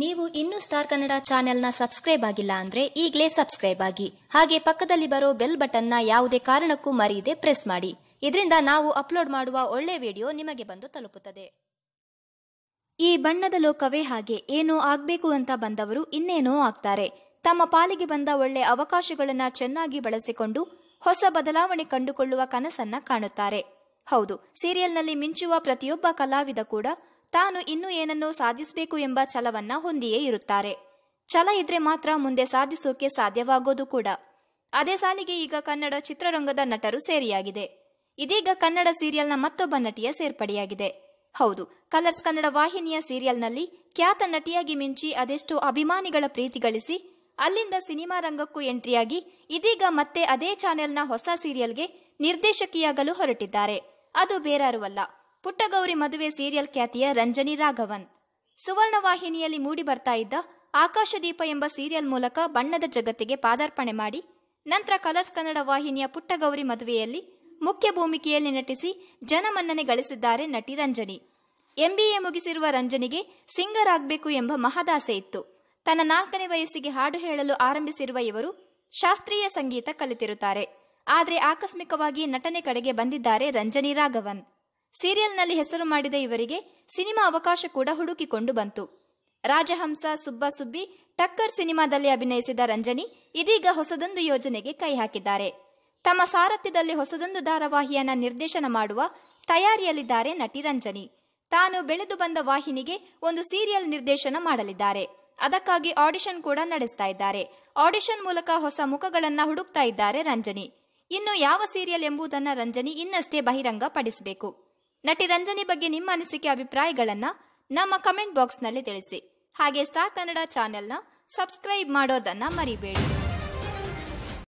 ನೀವು ಇನ್ನೂ ಸ್ಟಾರ್ ಕನ್ನಡ ಚಾನೆಲ್ನ ಸಬ್ಸ್ಕ್ರೈಬ್ ಆಗಿಲ್ಲ ಅಂದ್ರೆ ಈಗಲೇ ಸಬ್ಸ್ಕ್ರೈಬ್ ಆಗಿ ಹಾಗೆ ಪಕ್ಕದಲ್ಲಿ ಬರೋ ಬೆಲ್ ಬಟನ್ನ ಯಾವುದೇ ಕಾರಣಕ್ಕೂ ಮರೆಯದೆ ಪ್ರೆಸ್ ಮಾಡಿ ಇದರಿಂದ ನಾವು ಅಪ್ಲೋಡ್ ಮಾಡುವ ಒಳ್ಳೆ ವಿಡಿಯೋ ನಿಮಗೆ ಬಂದು ತಲುಪುತ್ತದೆ ಈ ಬಣ್ಣದ ಲೋಕವೇ ಹಾಗೆ ಏನೋ ಆಗ್ಬೇಕು ಅಂತ ಬಂದವರು ಇನ್ನೇನೋ ಆಗ್ತಾರೆ ತಮ್ಮ ಪಾಲಿಗೆ ಬಂದ ಒಳ್ಳೆ ಅವಕಾಶಗಳನ್ನ ಚೆನ್ನಾಗಿ ಬಳಸಿಕೊಂಡು ಹೊಸ ಬದಲಾವಣೆ ಕಂಡುಕೊಳ್ಳುವ ಕನಸನ್ನ ಕಾಣುತ್ತಾರೆ ಹೌದು ಸೀರಿಯಲ್ನಲ್ಲಿ ಮಿಂಚುವ ಪ್ರತಿಯೊಬ್ಬ ಕಲಾವಿದ ಕೂಡ ತಾನು ಇನ್ನೂ ಏನನ್ನೂ ಸಾಧಿಸಬೇಕು ಎಂಬ ಛಲವನ್ನ ಹೊಂದಿಯೇ ಇರುತ್ತಾರೆ ಛಲ ಇದ್ರೆ ಮಾತ್ರ ಮುಂದೆ ಸಾಧಿಸೋಕೆ ಸಾಧ್ಯವಾಗೋದು ಕೂಡ ಅದೇ ಸಾಲಿಗೆ ಈಗ ಕನ್ನಡ ಚಿತ್ರರಂಗದ ನಟರು ಸೇರಿಯಾಗಿದೆ ಇದೀಗ ಕನ್ನಡ ಸೀರಿಯಲ್ನ ಮತ್ತೊಬ್ಬ ನಟಿಯ ಸೇರ್ಪಡೆಯಾಗಿದೆ ಹೌದು ಕಲರ್ಸ್ ಕನ್ನಡ ವಾಹಿನಿಯ ಸೀರಿಯಲ್ನಲ್ಲಿ ಖ್ಯಾತ ನಟಿಯಾಗಿ ಮಿಂಚಿ ಅದೆಷ್ಟೋ ಅಭಿಮಾನಿಗಳ ಪ್ರೀತಿ ಗಳಿಸಿ ಅಲ್ಲಿಂದ ಸಿನಿಮಾ ರಂಗಕ್ಕೂ ಎಂಟ್ರಿಯಾಗಿ ಇದೀಗ ಮತ್ತೆ ಅದೇ ಚಾನೆಲ್ನ ಹೊಸ ಸೀರಿಯಲ್ಗೆ ನಿರ್ದೇಶಕಿಯಾಗಲು ಹೊರಟಿದ್ದಾರೆ ಅದು ಬೇರಾರುವಲ್ಲ ಪುಟ್ಟಗೌರಿ ಮದುವೆ ಸೀರಿಯಲ್ ಖ್ಯಾತಿಯ ರಂಜನಿ ರಾಘವನ್ ಸುವರ್ಣ ವಾಹಿನಿಯಲ್ಲಿ ಮೂಡಿ ಬರ್ತಾ ಇದ್ದ ಆಕಾಶದೀಪ ಎಂಬ ಸೀರಿಯಲ್ ಮೂಲಕ ಬಣ್ಣದ ಜಗತ್ತಿಗೆ ಪಾದಾರ್ಪಣೆ ಮಾಡಿ ನಂತರ ಕಲರ್ಸ್ ಕನ್ನಡ ವಾಹಿನಿಯ ಪುಟ್ಟಗೌರಿ ಮದುವೆಯಲ್ಲಿ ಮುಖ್ಯ ಭೂಮಿಕೆಯಲ್ಲಿ ನಟಿಸಿ ಜನಮನ್ನಣೆ ಗಳಿಸಿದ್ದಾರೆ ನಟಿ ರಂಜನಿ ಎಂಬಿಎ ಮುಗಿಸಿರುವ ರಂಜನಿಗೆ ಸಿಂಗರ್ ಆಗಬೇಕು ಎಂಬ ಮಹದಾಸೆ ಇತ್ತು ತನ್ನ ನಾಲ್ಕನೇ ವಯಸ್ಸಿಗೆ ಹಾಡು ಹೇಳಲು ಆರಂಭಿಸಿರುವ ಇವರು ಶಾಸ್ತ್ರೀಯ ಸಂಗೀತ ಕಲಿತಿರುತ್ತಾರೆ ಆದರೆ ಆಕಸ್ಮಿಕವಾಗಿ ನಟನೆ ಕಡೆಗೆ ಬಂದಿದ್ದಾರೆ ರಂಜನಿ ರಾಘವನ್ ಸೀರಿಯಲ್ನಲ್ಲಿ ಹೆಸರು ಮಾಡಿದ ಇವರಿಗೆ ಸಿನಿಮಾ ಅವಕಾಶ ಕೂಡ ಹುಡುಕಿಕೊಂಡು ಬಂತು ರಾಜಹಂಸ ಸುಬ್ಬಾ ಸುಬ್ಬಿ ಟಕ್ಕರ್ ಸಿನಿಮಾದಲ್ಲಿ ಅಭಿನಯಿಸಿದ ರಂಜನಿ ಇದೀಗ ಹೊಸದೊಂದು ಯೋಜನೆಗೆ ಕೈ ಹಾಕಿದ್ದಾರೆ ತಮ್ಮ ಸಾರಥ್ಯದಲ್ಲಿ ಹೊಸದೊಂದು ಧಾರಾವಾಹಿಯನ್ನ ನಿರ್ದೇಶನ ಮಾಡುವ ತಯಾರಿಯಲ್ಲಿದ್ದಾರೆ ನಟಿ ರಂಜನಿ ತಾನು ಬೆಳೆದು ಬಂದ ವಾಹಿನಿಗೆ ಒಂದು ಸೀರಿಯಲ್ ನಿರ್ದೇಶನ ಮಾಡಲಿದ್ದಾರೆ ಅದಕ್ಕಾಗಿ ಆಡಿಷನ್ ಕೂಡ ನಡೆಸ್ತಾ ಇದ್ದಾರೆ ಆಡಿಷನ್ ಮೂಲಕ ಹೊಸ ಮುಖಗಳನ್ನ ಹುಡುಕ್ತಾ ಇದ್ದಾರೆ ರಂಜನಿ ಇನ್ನು ಯಾವ ಸೀರಿಯಲ್ ಎಂಬುದನ್ನ ರಂಜನಿ ಇನ್ನಷ್ಟೇ ಬಹಿರಂಗ ಪಡಿಸಬೇಕು ನಟಿ ರಂಜನಿ ಬಗ್ಗೆ ನಿಮ್ಮ ಅನಿಸಿಕೆ ಅಭಿಪ್ರಾಯಗಳನ್ನು ನಮ್ಮ ಕಮೆಂಟ್ ಬಾಕ್ಸ್ನಲ್ಲಿ ತಿಳಿಸಿ ಹಾಗೆ ಸ್ಟಾರ್ ಕನ್ನಡ ಚಾನೆಲ್ನ ಸಬ್ಸ್ಕ್ರೈಬ್ ಮಾಡೋದನ್ನ ಮರಿಬೇಡಿ